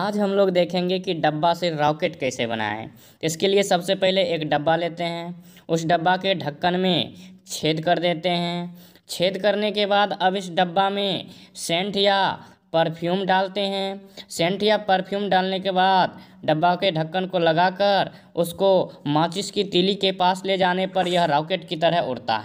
आज हम लोग देखेंगे कि डब्बा से रॉकेट कैसे बनाएं इसके लिए सबसे पहले एक डब्बा लेते हैं उस डब्बा के ढक्कन में छेद कर देते हैं छेद करने के बाद अब इस डब्बा में सेंट या परफ्यूम डालते हैं सेंट या परफ्यूम डालने के बाद डब्बा के ढक्कन को लगाकर उसको माचिस की तीली के पास ले जाने पर यह रॉकेट की तरह उड़ता है